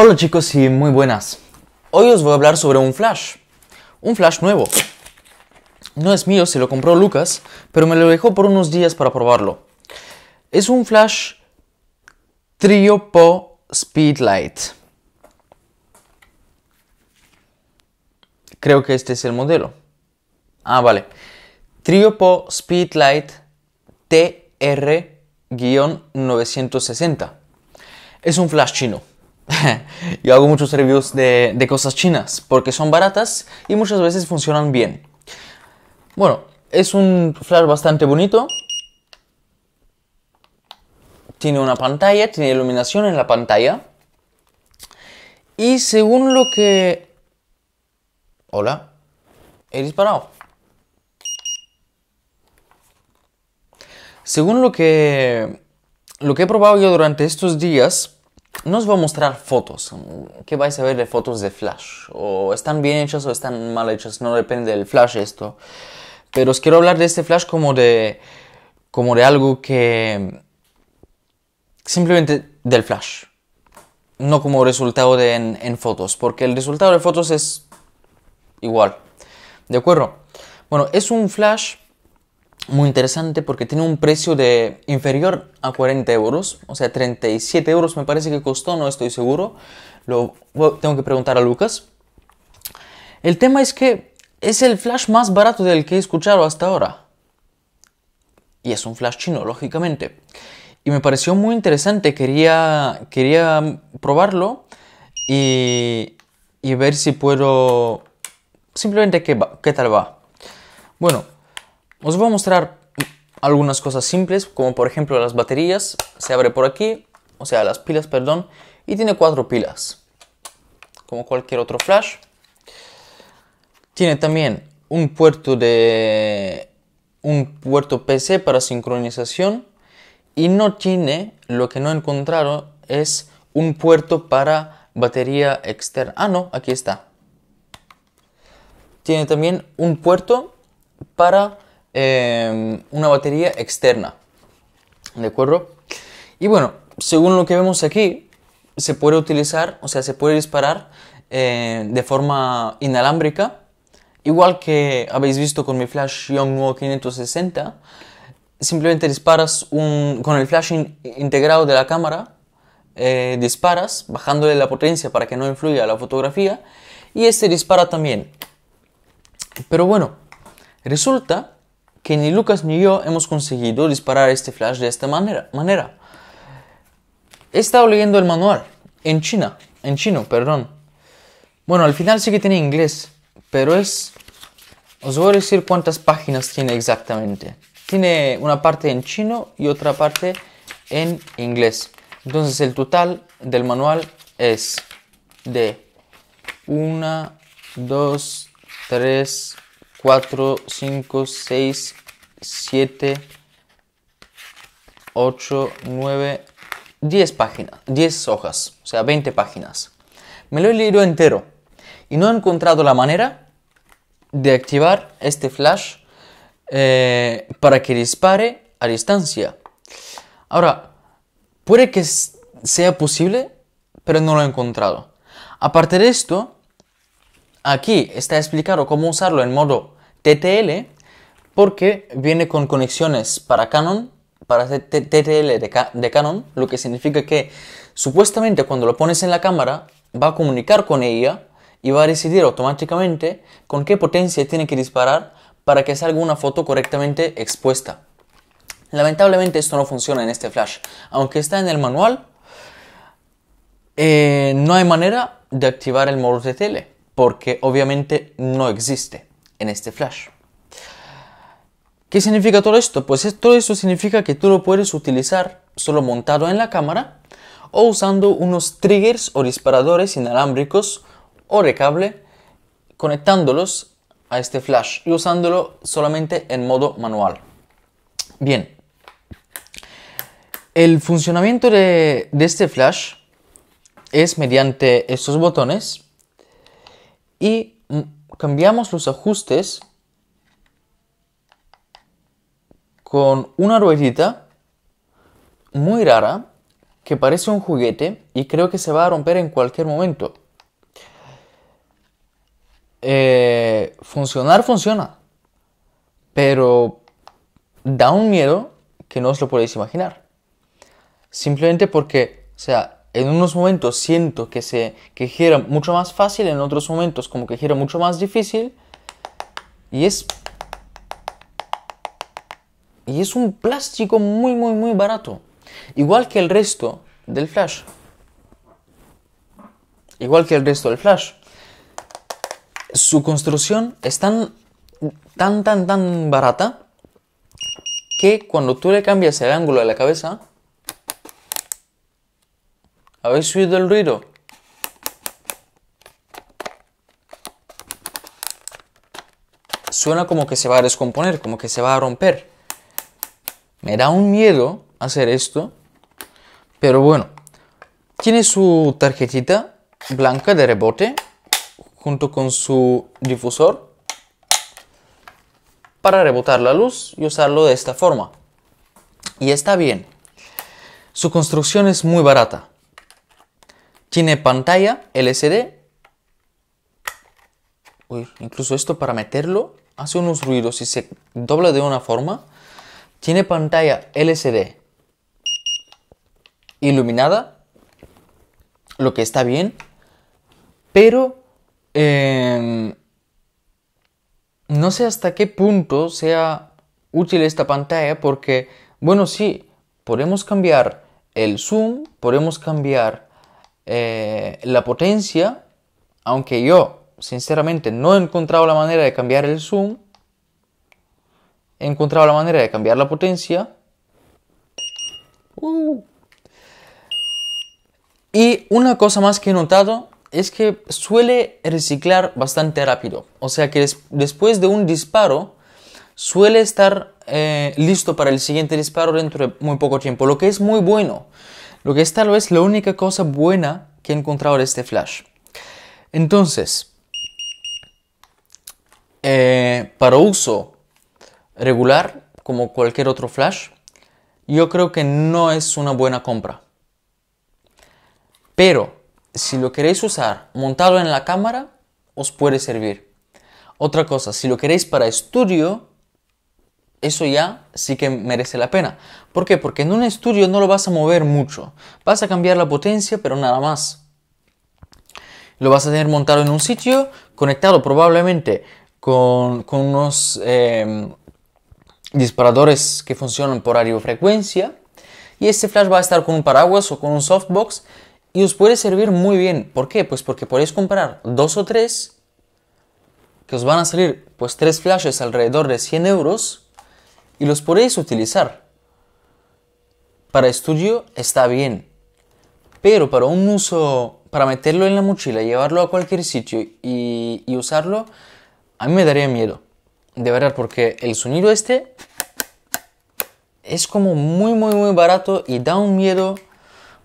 Hola chicos y muy buenas. Hoy os voy a hablar sobre un flash. Un flash nuevo. No es mío, se lo compró Lucas, pero me lo dejó por unos días para probarlo. Es un flash Triopo Speedlight. Creo que este es el modelo. Ah, vale. Triopo Speedlight TR-960. Es un flash chino. Yo hago muchos reviews de, de cosas chinas porque son baratas y muchas veces funcionan bien. Bueno, es un flash bastante bonito. Tiene una pantalla, tiene iluminación en la pantalla. Y según lo que... Hola. He disparado. Según lo que... Lo que he probado yo durante estos días, no os voy a mostrar fotos, que vais a ver de fotos de flash, o están bien hechas o están mal hechas, no depende del flash esto, pero os quiero hablar de este flash como de, como de algo que simplemente del flash, no como resultado de en fotos, porque el resultado de fotos es igual, ¿de acuerdo? Bueno, es un flash muy interesante porque tiene un precio de inferior a 40 euros, o sea, 37 euros me parece que costó, no estoy seguro. Lo tengo que preguntar a Lucas. El tema es que es el flash más barato del que he escuchado hasta ahora. Y es un flash chino, lógicamente. Y me pareció muy interesante, quería, quería probarlo y, y ver si puedo... Simplemente qué, qué tal va. Bueno, os voy a mostrar algunas cosas simples, como por ejemplo las baterías. Se abre por aquí, o sea, las pilas, perdón, y tiene cuatro pilas, como cualquier otro flash. Tiene también un puerto de un puerto PC para sincronización y no tiene lo que no encontraron es un puerto para batería externa. Ah, no, aquí está. Tiene también un puerto para Em, una batería externa. ¿De acuerdo? Y bueno, según lo que vemos aquí, se puede utilizar, o sea, se puede disparar eh, de forma inalámbrica, igual que habéis visto con mi flash Yongnuo 560. Simplemente disparas con el flash integrado de la cámara, eh, disparas bajándole la potencia para que no influya la fotografía y este dispara también. Pero bueno, resulta que ni Lucas ni yo hemos conseguido disparar este flash de esta manera. He estado leyendo el manual en China, en chino, perdón. Bueno, al final sí que tiene inglés, pero es... Os voy a decir cuántas páginas tiene exactamente. Tiene una parte en chino y otra parte en inglés. Entonces el total del manual es de 1, 2, 3, 4, 5, 6, 7, 8, 9, 10 páginas, 10 hojas, o sea, 20 páginas. Me lo he leído entero y no he encontrado la manera de activar este flash eh, para que dispare a distancia. Ahora, puede que sea posible, pero no lo he encontrado. Aparte de esto, Aquí está explicado cómo usarlo en modo TTL porque viene con conexiones para Canon, para TTL de, Canon, lo que significa que supuestamente cuando lo pones en la cámara va a comunicar con ella y va a decidir automáticamente con qué potencia tiene que disparar para que salga una foto correctamente expuesta. Lamentablemente esto no funciona en este flash, aunque está en el manual, eh, no hay manera de activar el modo TTL porque obviamente no existe en este flash. ¿Qué significa todo esto? Pues todo esto significa que tú lo puedes utilizar solo montado en la cámara o usando unos triggers o disparadores inalámbricos o de cable conectándolos a este flash y usándolo solamente en modo manual. Bien, el funcionamiento de, de este flash es mediante estos botones y cambiamos los ajustes con una ruedita muy rara que parece un juguete y creo que se va a romper en cualquier momento. Eh, funcionar funciona, pero da un miedo que no os lo podéis imaginar. Simplemente porque, o sea, en unos momentos siento que se que gira mucho más fácil, en otros momentos como que gira mucho más difícil. Y es y es un plástico muy muy muy barato, igual que el resto del flash. Igual que el resto del flash. Su construcción es tan tan tan tan barata que cuando tú le cambias el ángulo de la cabeza ¿Habéis oído el ruido? Suena como que se va a descomponer, como que se va a romper. Me da un miedo hacer esto, pero bueno. Tiene su tarjetita blanca de rebote junto con su difusor para rebotar la luz y usarlo de esta forma. Y está bien. Su construcción es muy barata. Tiene pantalla LCD. incluso esto para meterlo hace unos ruidos y se dobla de una forma. Tiene pantalla LCD iluminada, lo que está bien, pero em, no sé hasta qué punto sea útil esta pantalla porque, bueno, sí, podemos cambiar el zoom, podemos cambiar eh, la potencia, aunque yo sinceramente no he encontrado la manera de cambiar el zoom, he encontrado la manera de cambiar la potencia. Y una cosa más que he notado es que suele reciclar bastante rápido. O sea que después de un disparo suele estar eh, listo para el siguiente disparo dentro de muy poco tiempo, lo que es muy bueno lo que es tal vez la única cosa buena que he encontrado en este flash. Entonces, eh, para uso regular, como cualquier otro flash, yo creo que no es una buena compra. Pero si lo queréis usar montado en la cámara, os puede servir. Otra cosa, si lo queréis para estudio, eso ya sí que merece la pena. ¿Por qué? Porque en un estudio no lo vas a mover mucho. Vas a cambiar la potencia, pero nada más. Lo vas a tener montado en un sitio, conectado probablemente con, unos em, disparadores que funcionan por radiofrecuencia. Y este flash va a estar con un paraguas o con un softbox y os puede servir muy bien. ¿Por qué? Pues porque podéis comprar dos o tres que os van a salir pues tres flashes alrededor de 100 euros y los podéis utilizar. Para estudio está bien, pero para un uso, para meterlo en la mochila, llevarlo a cualquier sitio y, usarlo, a mí me daría miedo. De verdad, porque el sonido este es como muy, muy, muy barato y da un miedo.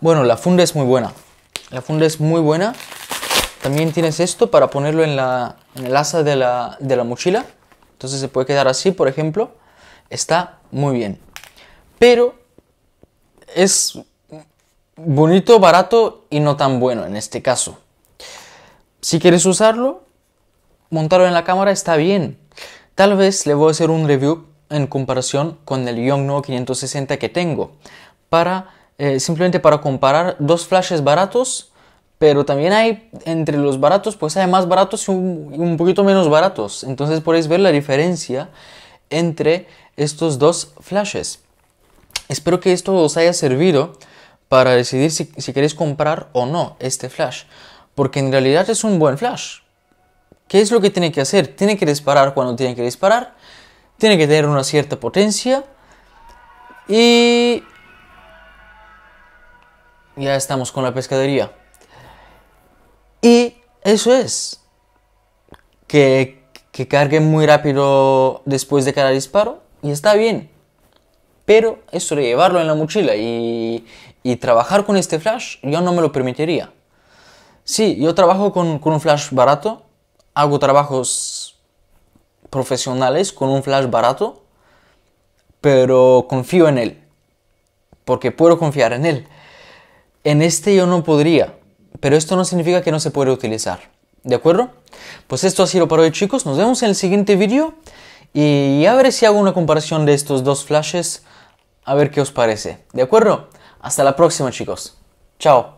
Bueno, la funda es muy buena. La funda es muy buena. También tienes esto para ponerlo en, la, en el asa de la, de la mochila. Entonces se puede quedar así, por ejemplo está muy bien. Pero es bonito, barato y no tan bueno en este caso. Si quieres usarlo, montarlo en la cámara está bien. Tal vez le voy a hacer un review en comparación con el Yongnuo 560 que tengo. Para, eh, simplemente para comparar dos flashes baratos. Pero también hay entre los baratos, pues hay más baratos y un, un poquito menos baratos. Entonces podéis ver la diferencia entre estos dos flashes. Espero que esto os haya servido para decidir si, queréis comprar o no este flash, porque en realidad es un buen flash. ¿Qué es lo que tiene que hacer? Tiene que disparar cuando tiene que disparar, tiene que tener una cierta potencia y ya estamos con la pescadería. Y eso es. que cargue muy rápido después de cada disparo. Y está bien. Pero eso de llevarlo en la mochila y, trabajar con este flash, yo no me lo permitiría. Sí, yo trabajo con, un flash barato, hago trabajos profesionales con un flash barato, pero confío en él, porque puedo confiar en él. En este yo no podría, pero esto no significa que no se puede utilizar. ¿De acuerdo? Pues esto ha sido para hoy chicos, nos vemos en el siguiente vídeo. Y a ver si hago una comparación de estos dos flashes, a ver qué os parece. ¿De acuerdo? Hasta la próxima chicos. Chao.